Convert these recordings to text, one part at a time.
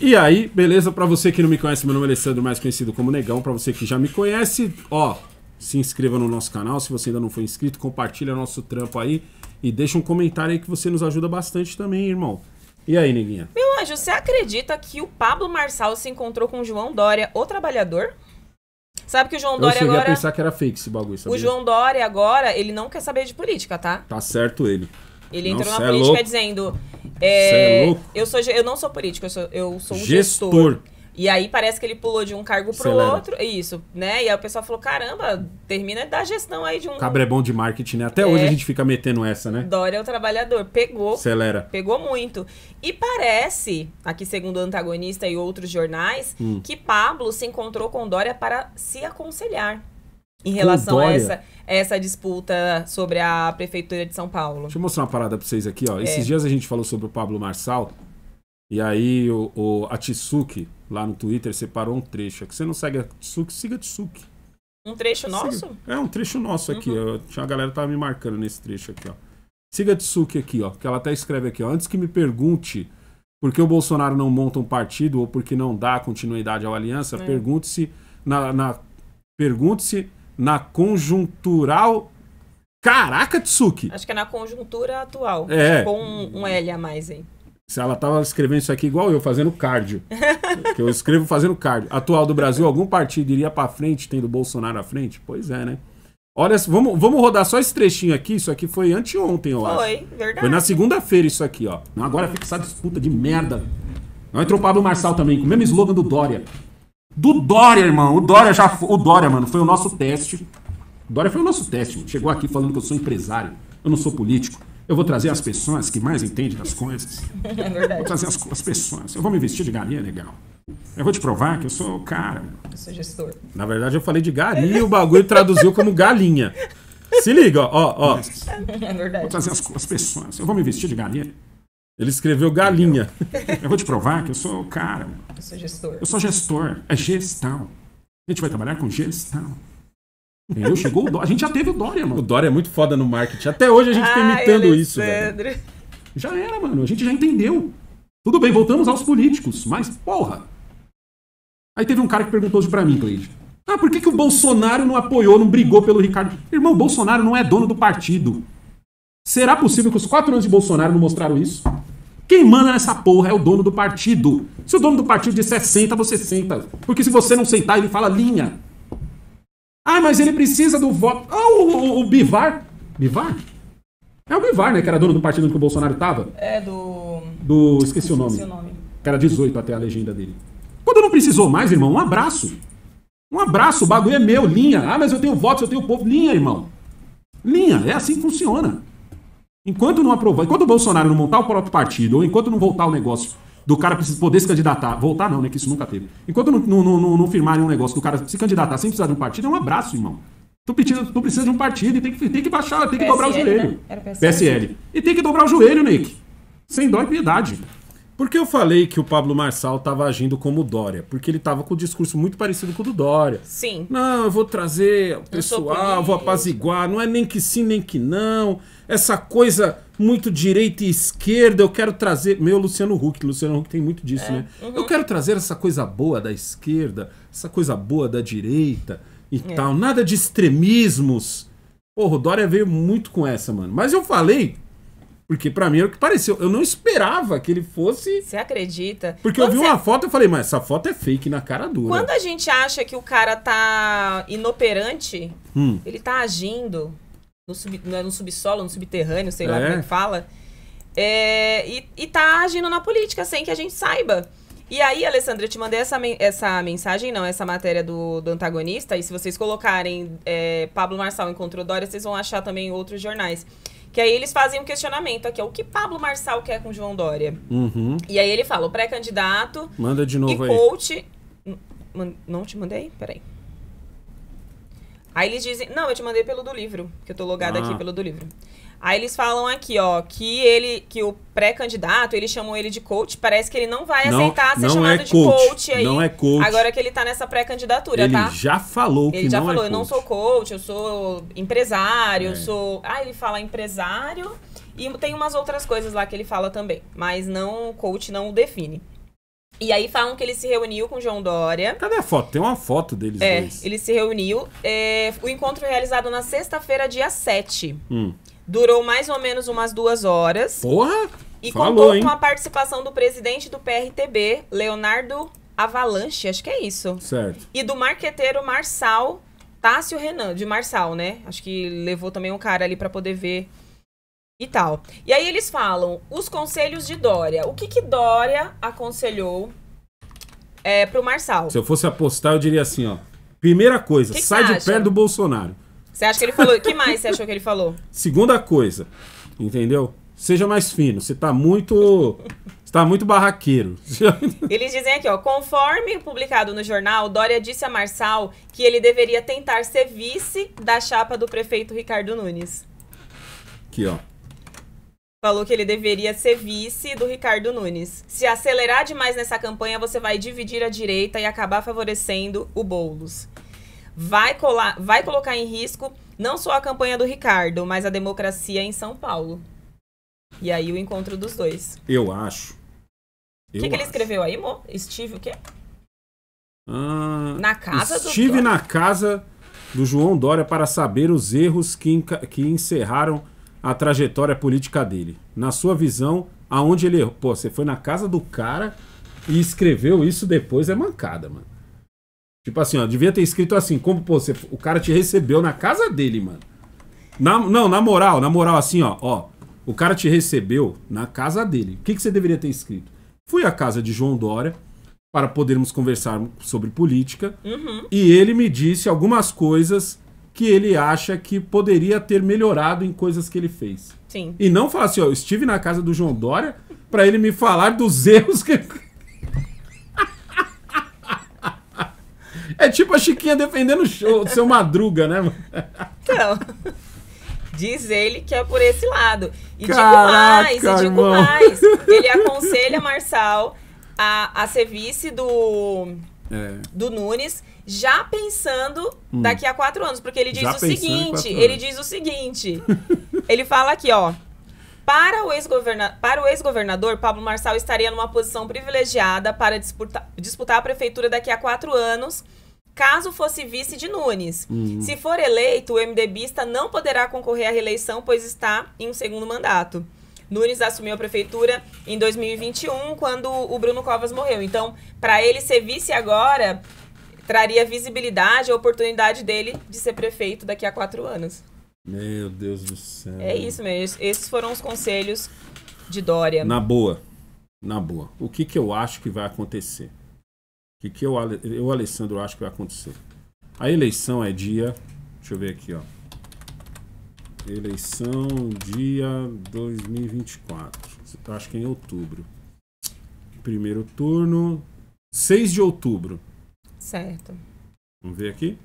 E aí, beleza? Para você que não me conhece, meu nome é Alessandro, mais conhecido como Negão. Para você que já me conhece, ó, se inscreva no nosso canal. Se você ainda não foi inscrito, compartilha nosso trampo aí e deixa um comentário aí que você nos ajuda bastante também, irmão. E aí, neguinha? Meu anjo, você acredita que o Pablo Marçal se encontrou com o João Dória, o trabalhador? Sabe que o João Dória agora... Eu cheguei a pensar que era fake esse bagulho, sabia? O João Dória agora, ele não quer saber de política, tá? Tá certo ele. Ele entrou na é política dizendo... É, é louco. Eu, sou, eu não sou político, eu sou, eu sou um gestor. gestor. E aí parece que ele pulou de um cargo pro Acelera. outro. É isso, né? E aí o pessoal falou: caramba, termina da gestão aí de um. Cabra é bom de marketing, né? Até é. hoje a gente fica metendo essa, né? Dória é o trabalhador. Pegou. Acelera. Pegou muito. E parece, aqui segundo o antagonista e outros jornais, hum. que Pablo se encontrou com Dória para se aconselhar em relação a essa, essa disputa sobre a Prefeitura de São Paulo. Deixa eu mostrar uma parada para vocês aqui. Ó. É. Esses dias a gente falou sobre o Pablo Marçal, e aí o, o Atsuki, lá no Twitter, separou um trecho. Que você não segue a Tsuki, siga a Tsuki. Um trecho nosso? Siga. É, um trecho nosso aqui. Uhum. Eu, a galera tava me marcando nesse trecho aqui, ó. Siga a Tsuki aqui, ó. Que ela até escreve aqui, ó. Antes que me pergunte por que o Bolsonaro não monta um partido ou por que não dá continuidade à aliança, é. pergunte-se na, na pergunte-se na conjuntural. Caraca, Tsuki! Acho que é na conjuntura atual. É. Com um, um L a mais aí. Se ela tava escrevendo isso aqui igual eu, fazendo cardio. que eu escrevo fazendo cardio. Atual do Brasil, algum partido iria para frente, tendo Bolsonaro à frente? Pois é, né? Olha, vamos, vamos rodar só esse trechinho aqui. Isso aqui foi anteontem, eu foi, acho. Foi, verdade. Foi na segunda-feira isso aqui, ó. Agora fica essa disputa de merda. Não entrou o Pablo Marçal também, com o mesmo slogan do Dória do Dória, irmão. O Dória já foi, o Dória, mano, foi o nosso teste. O Dória foi o nosso teste. Mano. Chegou aqui falando que eu sou empresário, eu não sou político. Eu vou trazer as pessoas que mais entendem das coisas. É verdade. Vou trazer as, as pessoas. Eu vou me vestir de galinha legal. Eu vou te provar que eu sou o cara. Eu sou gestor. Na verdade, eu falei de galinha e o bagulho traduziu como galinha. Se liga, ó, ó. É verdade. Vou trazer as, as pessoas. Eu vou me vestir de galinha. Ele escreveu galinha. Eu vou te provar que eu sou o cara. Mano. Eu sou gestor. Eu sou gestor. É gestão. A gente vai trabalhar com gestão. Entendeu? Chegou o Dória. A gente já teve o Dória, mano. O Dória é muito foda no marketing. Até hoje a gente tá imitando isso. Velho. Já era, mano. A gente já entendeu. Tudo bem, voltamos aos políticos. Mas, porra. Aí teve um cara que perguntou hoje pra mim, Cleide. Ah, por que, que o Bolsonaro não apoiou, não brigou pelo Ricardo? Irmão, Bolsonaro não é dono do partido. Será possível que os quatro anos de Bolsonaro não mostraram isso? Quem manda nessa porra é o dono do partido. Se o dono do partido disser senta, você senta. Porque se você não sentar, ele fala linha. Ah, mas ele precisa do voto. Ah, o, o, o Bivar. Bivar? É o Bivar, né? Que era dono do partido que o Bolsonaro tava. É, do. Do. Esqueci, esqueci o nome. Esqueci o nome. Que era 18 até a legenda dele. Quando não precisou mais, irmão, um abraço. Um abraço, o bagulho é meu, linha. Ah, mas eu tenho voto, eu tenho povo. Linha, irmão. Linha, é assim que funciona. Enquanto não aprovar, enquanto o Bolsonaro não montar o próprio partido, ou enquanto não voltar o negócio do cara poder se candidatar, voltar não, né? Que isso nunca teve. Enquanto não, não, não, não firmarem um negócio do cara se candidatar sem precisar de um partido, é um abraço, irmão. Tu precisa, tu precisa de um partido e tem que, tem que baixar, tem que PSL, dobrar o joelho. Né? PSL. PSL. E tem que dobrar o joelho, Nick. Sem dó e piedade. Por que eu falei que o Pablo Marçal estava agindo como Dória? Porque ele estava com o discurso muito parecido com o do Dória. Sim. Não, eu vou trazer o pessoal, vou apaziguar, não é nem que sim, nem que não. Essa coisa muito direita e esquerda, eu quero trazer. Meu Luciano Huck, Luciano Huck tem muito disso, é. né? Uhum. Eu quero trazer essa coisa boa da esquerda, essa coisa boa da direita e é. tal. Nada de extremismos. Porra, o Dória veio muito com essa, mano. Mas eu falei porque para mim era o que pareceu. Eu não esperava que ele fosse. Você acredita? Porque Quando eu vi uma foto e falei, mas essa foto é fake na cara dura. Quando a gente acha que o cara tá inoperante, hum. ele tá agindo no, sub... Né, no subsolo, no subterrâneo, sei lá é. como é que fala. É... E, e tá agindo na política sem que a gente saiba. E aí, Alessandra, eu te mandei essa, men essa mensagem, não, essa matéria do, do antagonista. E se vocês colocarem é, Pablo Marçal encontrou Dória, vocês vão achar também outros jornais. Que aí eles fazem um questionamento aqui, é o que Pablo Marçal quer com João Dória? Uhum. E aí ele fala, o pré-candidato... Manda de novo e aí. coach... Não te mandei? Peraí. Aí eles dizem, não, eu te mandei pelo do livro, que eu tô logada ah. aqui pelo do livro. Aí eles falam aqui, ó, que ele, que o pré-candidato, eles chamam ele de coach, parece que ele não vai não, aceitar ser não é chamado é de coach, aí. Não é coach. Agora que ele tá nessa pré-candidatura, tá? Ele já falou ele que já não falou, é coach. Ele já falou, eu não sou coach, eu sou empresário, é. eu sou... Ah, ele fala empresário e tem umas outras coisas lá que ele fala também, mas não, coach não o define. E aí falam que ele se reuniu com João Dória. Cadê a foto? Tem uma foto deles é, dois. Ele se reuniu. É, o encontro realizado na sexta-feira, dia 7. Hum. Durou mais ou menos umas duas horas. Porra! E Falou, contou hein? com a participação do presidente do PRTB, Leonardo Avalanche, acho que é isso. Certo. E do marqueteiro Marçal, Tássio Renan, de Marçal, né? Acho que levou também um cara ali para poder ver e tal. E aí eles falam os conselhos de Dória. O que que Dória aconselhou é, pro Marçal? Se eu fosse apostar, eu diria assim, ó. Primeira coisa, que sai de perto do Bolsonaro. Você acha que ele falou? que mais você achou que ele falou? Segunda coisa, entendeu? Seja mais fino. Você tá muito. Você tá muito barraqueiro. Eles dizem aqui, ó. Conforme publicado no jornal, Dória disse a Marçal que ele deveria tentar ser vice da chapa do prefeito Ricardo Nunes. Aqui, ó. Falou que ele deveria ser vice do Ricardo Nunes. Se acelerar demais nessa campanha, você vai dividir a direita e acabar favorecendo o Boulos vai, colar, vai colocar em risco não só a campanha do Ricardo, mas a democracia em São Paulo. E aí o encontro dos dois. Eu acho. O que, que, ele escreveu aí, mo? Steve o quê? Ah, na casa estive do Estive na casa do João Dória para saber os erros que, que encerraram a trajetória política dele. Na sua visão, aonde ele errou? Pô, você foi na casa do cara e escreveu isso depois é mancada, mano. Tipo assim, ó, devia ter escrito assim, como, pô, você, o cara te recebeu na casa dele, mano. Na, não, na moral, na moral, assim, ó, ó. O cara te recebeu na casa dele. O que, que você deveria ter escrito? Fui à casa de João Dória para podermos conversar sobre política. Uhum. E ele me disse algumas coisas que ele acha que poderia ter melhorado em coisas que ele fez. Sim. E não falar assim, ó, eu estive na casa do João Dória para ele me falar dos erros que É tipo a Chiquinha defendendo o show, seu Madruga, né? Mano? Então. Diz ele que é por esse lado. E Caraca, digo mais, e digo mais. Ele aconselha Marçal a, a ser vice do, é. do Nunes, já pensando hum. daqui a quatro anos. Porque ele diz já o seguinte: ele diz o seguinte. ele fala aqui, ó. Para o ex-governador, ex Pablo Marçal estaria numa posição privilegiada para disputa disputar a prefeitura daqui a quatro anos, caso fosse vice de Nunes. Uhum. Se for eleito, o MDBista não poderá concorrer à reeleição, pois está em um segundo mandato. Nunes assumiu a prefeitura em 2021, quando o Bruno Covas morreu. Então, para ele ser vice agora, traria visibilidade a oportunidade dele de ser prefeito daqui a quatro anos. Meu Deus do céu. É isso mesmo. Esses foram os conselhos de Dória. Na boa. Na boa. O que, que eu acho que vai acontecer? O que, que eu, eu, Alessandro, acho que vai acontecer? A eleição é dia. Deixa eu ver aqui, ó. Eleição dia 2024. Acho que é em outubro. Primeiro turno, 6 de outubro. Certo. Vamos ver aqui.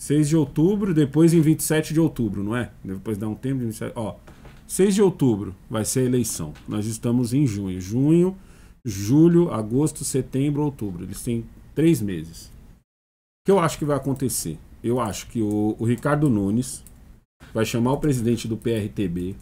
6 de outubro, depois em 27 de outubro, não é? Depois dá um tempo de 27. Ó, 6 de outubro vai ser a eleição. Nós estamos em junho. Junho, julho, agosto, setembro, outubro. Eles têm três meses. O que eu acho que vai acontecer? Eu acho que o, o Ricardo Nunes vai chamar o presidente do PRTB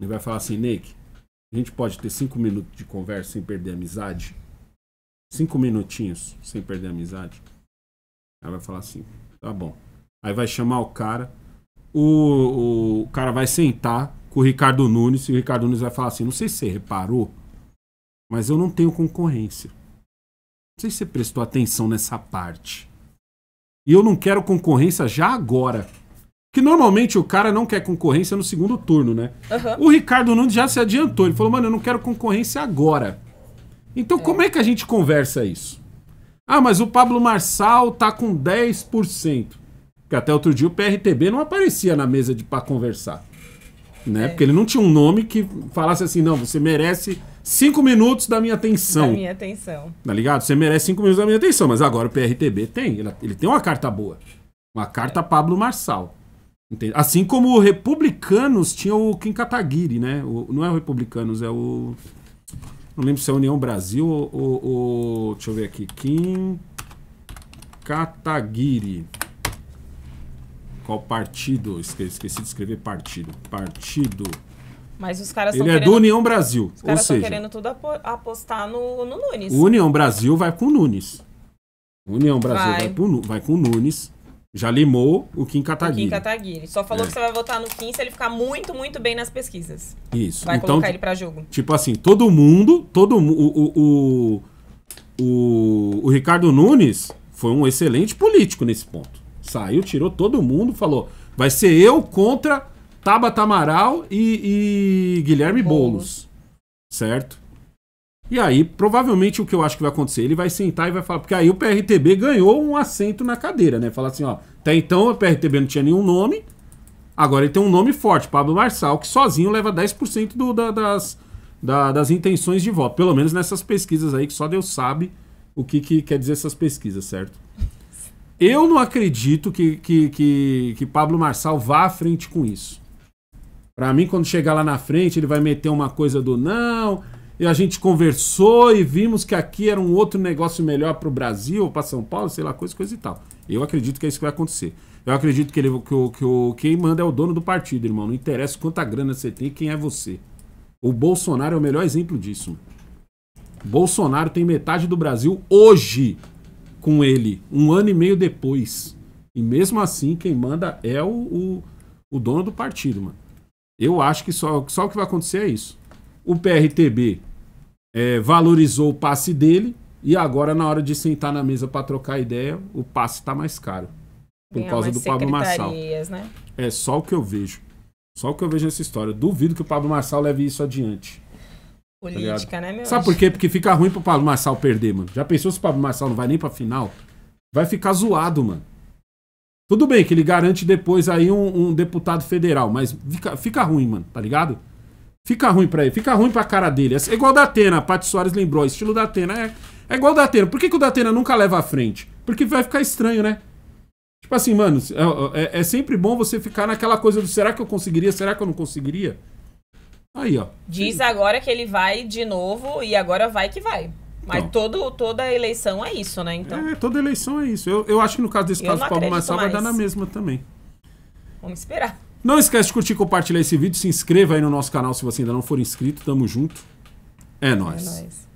e vai falar assim: Nick, a gente pode ter cinco minutos de conversa sem perder a amizade? Cinco minutinhos sem perder a amizade? Ela vai falar assim: Tá bom. Aí vai chamar o cara. O, o cara vai sentar com o Ricardo Nunes e o Ricardo Nunes vai falar assim: não sei se você reparou, mas eu não tenho concorrência. Não sei se você prestou atenção nessa parte. E eu não quero concorrência já agora. Que normalmente o cara não quer concorrência no segundo turno, né? Uhum. O Ricardo Nunes já se adiantou. Ele falou, mano, eu não quero concorrência agora. Então, é. como é que a gente conversa isso? Ah, mas o Pablo Marçal tá com 10%. Que até outro dia o PRTB não aparecia na mesa de para conversar. Né? É. Porque ele não tinha um nome que falasse assim, não, você merece cinco minutos da minha atenção. Da minha atenção. Tá ligado? Você merece cinco minutos da minha atenção, mas agora o PRTB tem, ele, tem uma carta boa. Uma carta é. Pablo Marçal. Assim como o Republicanos tinha o Kim Kataguiri, né? O, não é o Republicanos, é o não lembro se é União Brasil ou, ou, ou deixa eu ver aqui. Kim Kataguiri. Qual partido? esqueci de escrever partido. Partido. Mas os caras Ele é querendo, do União Brasil. Os caras estão querendo tudo apostar no, no Nunes. União Brasil vai com o Nunes. União Brasil vai, vai, pro, vai com o Nunes. Já limou o Kim Kataguiri. O Kim Kataguiri. Só falou é. que você vai votar no Kim se ele ficar muito, muito bem nas pesquisas. Isso. Vai então, colocar ele pra jogo. Tipo assim, todo mundo, todo o, o, o, o, o Ricardo Nunes foi um excelente político nesse ponto. Saiu, tirou todo mundo, falou: vai ser eu contra Tabata Amaral e, e Guilherme Boulos. Boulos. Certo? E aí, provavelmente, o que eu acho que vai acontecer, ele vai sentar e vai falar, porque aí o PRTB ganhou um assento na cadeira, né? Falar assim, ó, até então o PRTB não tinha nenhum nome, agora ele tem um nome forte, Pablo Marçal, que sozinho leva 10% do, da, das, da, das intenções de voto. Pelo menos nessas pesquisas aí, que só Deus sabe o que, que quer dizer essas pesquisas, certo? Eu não acredito que, que, que, que Pablo Marçal vá à frente com isso. Para mim, quando chegar lá na frente, ele vai meter uma coisa do não, e a gente conversou e vimos que aqui era um outro negócio melhor para o Brasil ou para São Paulo, sei lá, coisa, coisa e tal. Eu acredito que é isso que vai acontecer. Eu acredito que, ele, que, o, que o, quem manda é o dono do partido, irmão. Não interessa quanta grana você tem, quem é você. O Bolsonaro é o melhor exemplo disso. Bolsonaro tem metade do Brasil hoje com ele, um ano e meio depois. E mesmo assim, quem manda é o, o, o dono do partido, mano. Eu acho que só, só o que vai acontecer é isso. O PRTB é, valorizou o passe dele e agora, na hora de sentar na mesa para trocar ideia, o passe está mais caro. Por Tem causa do Pablo Marçal. Né? É só o que eu vejo. Só o que eu vejo nessa história. Duvido que o Pablo Marçal leve isso adiante. Tá Política, tá né, meu? Sabe por quê? Porque fica ruim pro Pablo Marçal perder, mano. Já pensou se o Pablo Marçal não vai nem pra final? Vai ficar zoado, mano. Tudo bem que ele garante depois aí um, um deputado federal, mas fica, fica ruim, mano, tá ligado? Fica ruim pra ele, fica ruim pra cara dele. É igual da Atena, a Paty Soares lembrou, estilo da Atena. É, é igual da Atena. Por que, que o da Atena nunca leva à frente? Porque vai ficar estranho, né? Tipo assim, mano, é, é, é, sempre bom você ficar naquela coisa do será que eu conseguiria, será que eu não conseguiria? Aí, ó. Diz agora que ele vai de novo e agora vai que vai. Mas então. todo, toda eleição é isso, né? Então... É, toda eleição é isso. Eu, eu acho que no caso desse eu caso, o Paulo Marçal mais. vai dar na mesma também. Vamos esperar. Não esquece de curtir, e compartilhar esse vídeo, se inscreva aí no nosso canal se você ainda não for inscrito. Tamo junto. É nóis. É nóis.